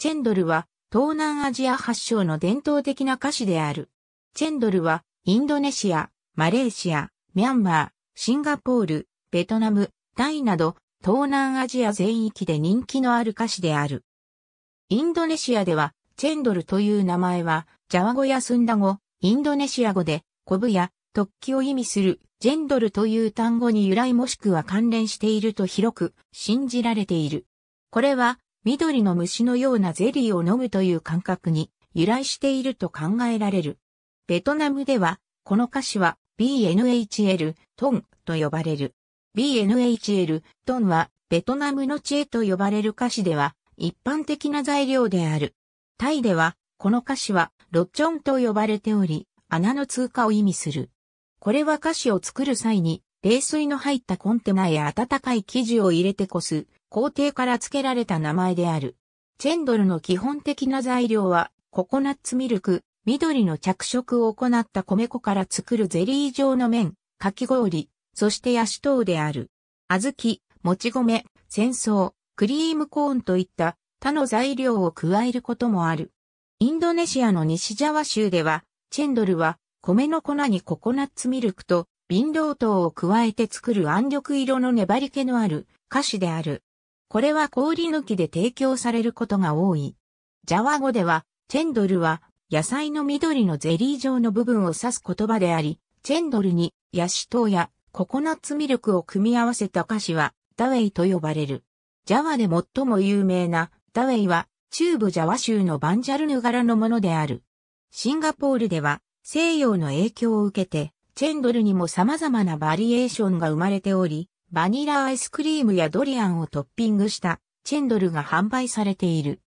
チェンドルは東南アジア発祥の伝統的な歌詞である。チェンドルはインドネシア、マレーシア、ミャンマー、シンガポール、ベトナム、タイなど東南アジア全域で人気のある歌詞である。インドネシアではチェンドルという名前はジャワ語やスンダ語、インドネシア語でコブや突起を意味するジェンドルという単語に由来もしくは関連していると広く信じられている。これは緑の虫のようなゼリーを飲むという感覚に由来していると考えられる。ベトナムでは、この菓子は BNHL トンと呼ばれる。BNHL トンはベトナムの知恵と呼ばれる菓子では一般的な材料である。タイでは、この菓子はロッチョンと呼ばれており、穴の通過を意味する。これは菓子を作る際に、冷水の入ったコンテナや温かい生地を入れてこす、皇帝から付けられた名前である。チェンドルの基本的な材料は、ココナッツミルク、緑の着色を行った米粉から作るゼリー状の麺、かき氷、そしてヤシ等である。小豆、もち米、戦争、クリームコーンといった他の材料を加えることもある。インドネシアの西ジャワ州では、チェンドルは米の粉にココナッツミルクと瓶老糖を加えて作る暗緑色の粘り気のある菓子である。これは氷抜きで提供されることが多い。ジャワ語では、チェンドルは野菜の緑のゼリー状の部分を指す言葉であり、チェンドルにヤシ糖やココナッツミルクを組み合わせた菓子はダウェイと呼ばれる。ジャワで最も有名なダウェイは中部ジャワ州のバンジャルヌ柄のものである。シンガポールでは西洋の影響を受けてチェンドルにも様々なバリエーションが生まれており、バニラアイスクリームやドリアンをトッピングしたチェンドルが販売されている。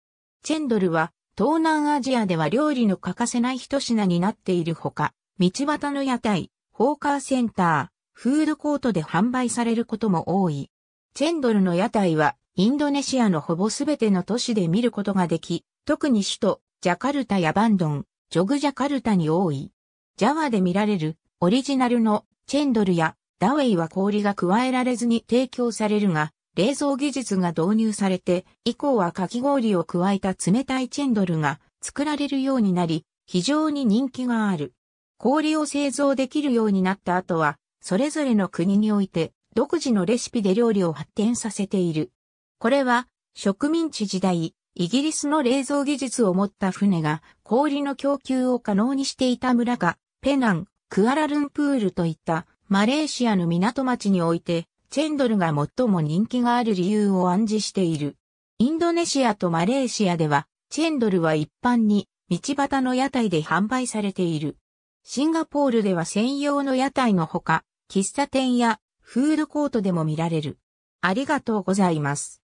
チェンドルは東南アジアでは料理の欠かせない一品になっているほか、道端の屋台、ホーカーセンター、フードコートで販売されることも多い。チェンドルの屋台はインドネシアのほぼすべての都市で見ることができ、特に首都ジャカルタやバンドン、ジョグジャカルタに多い。ジャワで見られるオリジナルのチェンドルやダウェイは氷が加えられずに提供されるが、冷蔵技術が導入されて、以降はかき氷を加えた冷たいチェンドルが作られるようになり、非常に人気がある。氷を製造できるようになった後は、それぞれの国において、独自のレシピで料理を発展させている。これは、植民地時代、イギリスの冷蔵技術を持った船が氷の供給を可能にしていた村が、ペナン、クアラルンプールといったマレーシアの港町において、チェンドルが最も人気がある理由を暗示している。インドネシアとマレーシアでは、チェンドルは一般に道端の屋台で販売されている。シンガポールでは専用の屋台のほか、喫茶店やフードコートでも見られる。ありがとうございます。